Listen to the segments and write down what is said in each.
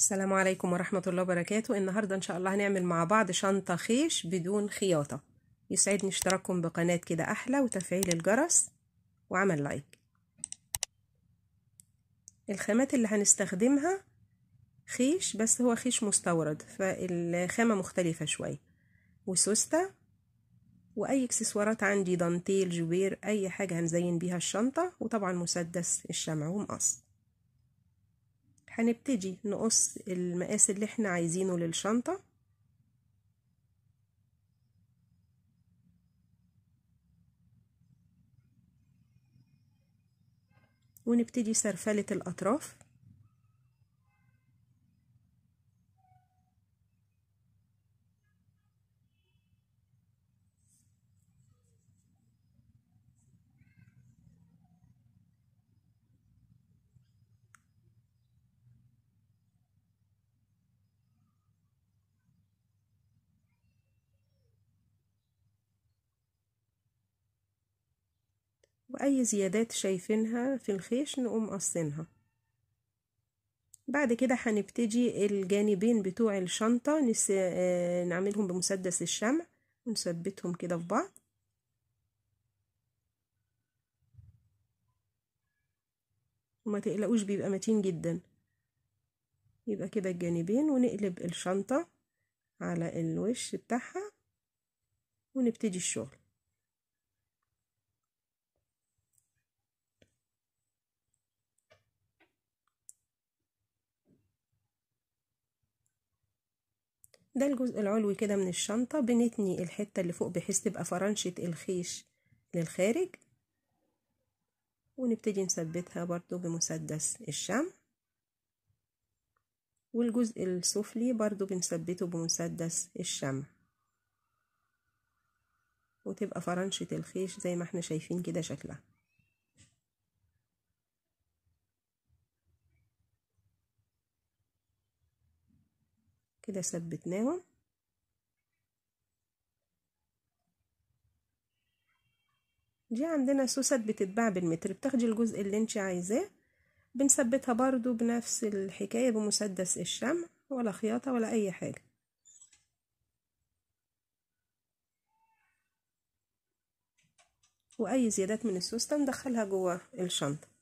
السلام عليكم ورحمة الله وبركاته النهاردة إن شاء الله هنعمل مع بعض شنطة خيش بدون خياطة يسعدني اشتراككم بقناة كده أحلى وتفعيل الجرس وعمل لايك الخامات اللي هنستخدمها خيش بس هو خيش مستورد فالخامة مختلفة شوية وسوستة وأي اكسسوارات عندي دانتيل جوبير أي حاجة هنزين بيها الشنطة وطبعا مسدس الشمع ومقص هنبتدي نقص المقاس اللي احنا عايزينه للشنطة ونبتدي سرفلة الأطراف واي زيادات شايفينها في الخيش نقوم قصينها بعد كده هنبتدي الجانبين بتوع الشنطة نس... آه، نعملهم بمسدس الشمع ونثبتهم كده في بعض وما تقلقوش بيبقى متين جدا يبقى كده الجانبين ونقلب الشنطة على الوش بتاعها ونبتدي الشغل ده الجزء العلوي كده من الشنطة بنتني الحتة اللي فوق بحيث تبقى فرنشة الخيش للخارج ونبتدي نثبتها برضو بمسدس الشمع والجزء السفلي برضو بنثبته بمسدس الشمع وتبقى فرنشة الخيش زي ما احنا شايفين كده شكلها كده ثبتناهم دي عندنا سوست بتتباع بالمتر بتاخدي الجزء اللي انت عايزاه بنثبتها برضو بنفس الحكاية بمسدس الشمع ولا خياطة ولا اي حاجة واي زيادات من السوستة ندخلها جوه الشنطة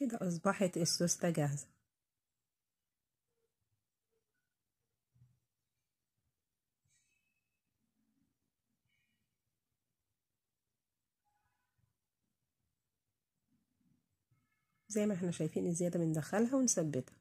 كده أصبحت السوستة جاهزة زي ما احنا شايفين الزيادة بندخلها ونثبتها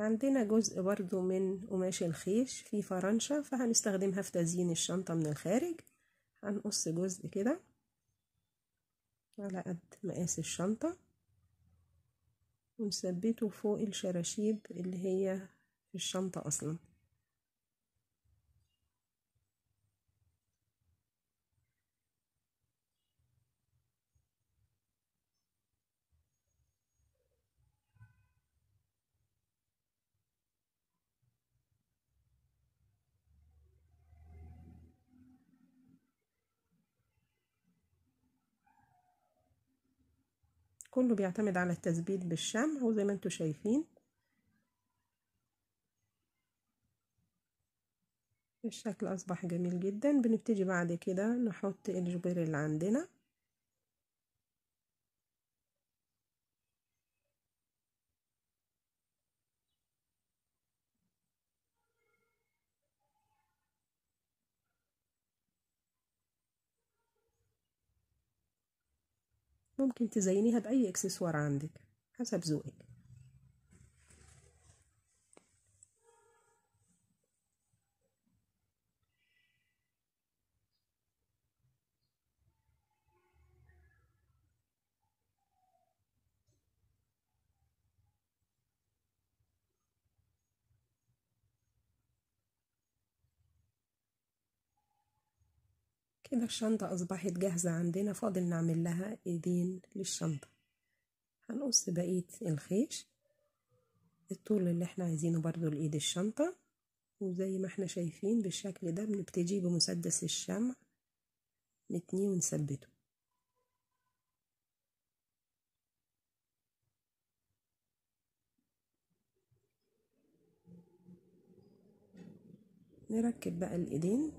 عندنا جزء برضو من قماش الخيش في فرنشة فهنستخدمها في تزيين الشنطة من الخارج هنقص جزء كده على قد مقاس الشنطة ونثبته فوق الشراشيب اللي هي في الشنطة أصلا كله بيعتمد على التثبيت بالشمع وزي ما انتوا شايفين الشكل أصبح جميل جدا بنبتدي بعد كده نحط الجبير اللي عندنا ممكن تزينيها بأي اكسسوار عندك حسب ذوقك كده الشنطة أصبحت جاهزة عندنا فاضل نعمل لها إيدين للشنطة هنقص بقية الخيش الطول اللي احنا عايزينه برضو لإيد الشنطة وزي ما احنا شايفين بالشكل ده بنبتدي بمسدس الشمع نتنيه ونثبته نركب بقى الإيدين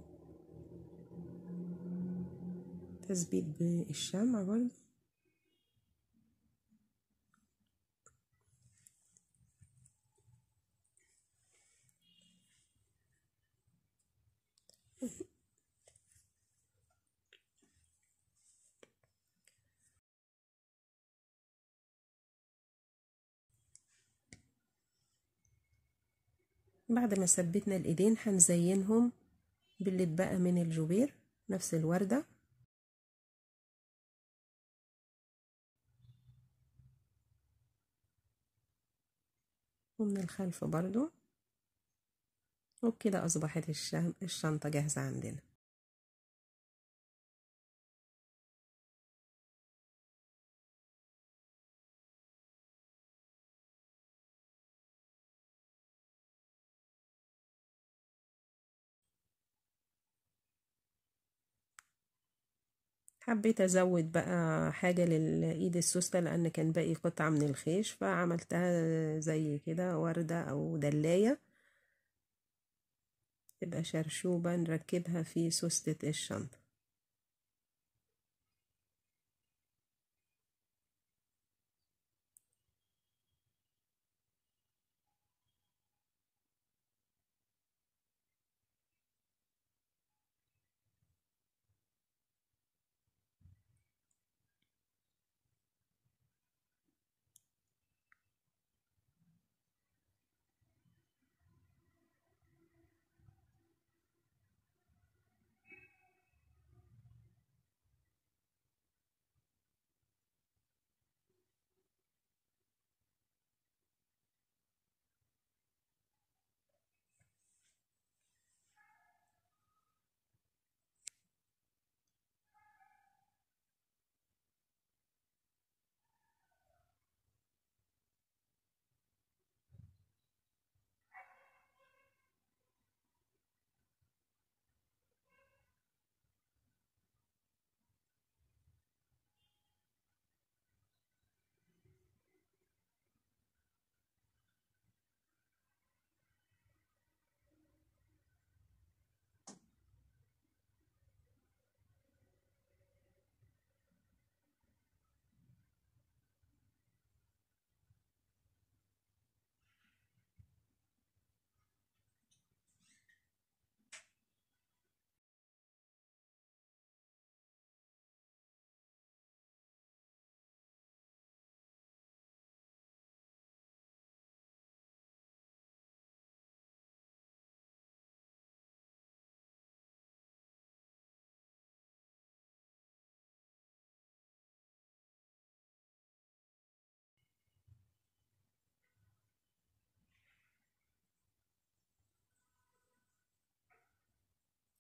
تثبيت بالشمع برضو بعد ما ثبتنا الايدين هنزينهم باللي اتبقى من الجبير نفس الورده ومن الخلف برضو وبكده أصبحت الشنطة جاهزة عندنا حبيت ازود بقى حاجة للايد السوستة لان كان باقي قطعة من الخيش فعملتها زي كده وردة او دلاية تبقى شرشوبة نركبها في سوستة الشنطة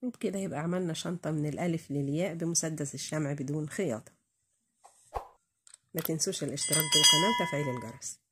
وبكده يبقى عملنا شنطة من الألف للياء بمسدس الشمع بدون خياطة ما تنسوش الاشتراك بالقناة وتفعيل الجرس